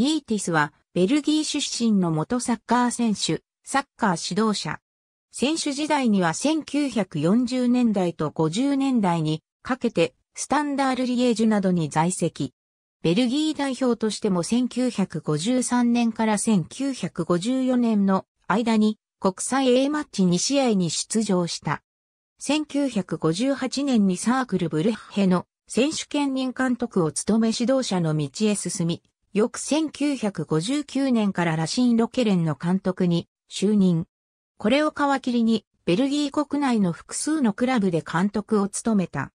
ギーティスは、ベルギー出身の元サッカー選手、サッカー指導者。選手時代には1940年代と50年代にかけて、スタンダールリエージュなどに在籍。ベルギー代表としても1953年から1954年の間に国際 A マッチ2試合に出場した。1958年にサークルブルッヘの選手兼任監督を務め指導者の道へ進み、翌1959年からラシン・ロケレンの監督に就任。これを皮切りに、ベルギー国内の複数のクラブで監督を務めた。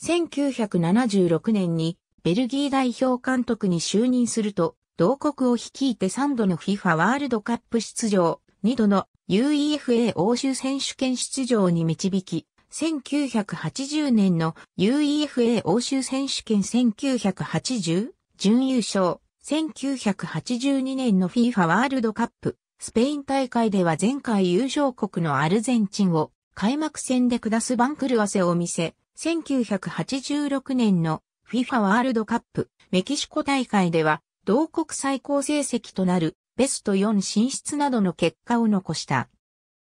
1976年にベルギー代表監督に就任すると、同国を率いて3度の FIFA ワールドカップ出場、2度の UEFA 欧州選手権出場に導き、1980年の UEFA 欧州選手権1980準優勝。1982年の FIFA ワールドカップ、スペイン大会では前回優勝国のアルゼンチンを開幕戦で下す番狂わせを見せ、1986年の FIFA ワールドカップメキシコ大会では同国最高成績となるベスト4進出などの結果を残した。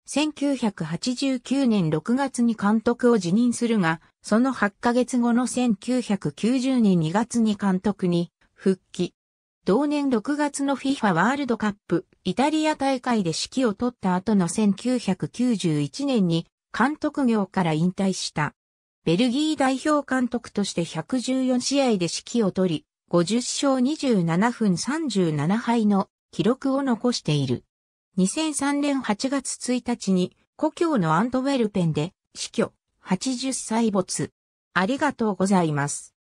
1989年6月に監督を辞任するが、その8ヶ月後の1990年2月に監督に復帰。同年6月の FIFA ワールドカップイタリア大会で指揮を取った後の1991年に監督業から引退した。ベルギー代表監督として114試合で指揮を取り、50勝27分37敗の記録を残している。2003年8月1日に故郷のアントウェルペンで死去80歳没。ありがとうございます。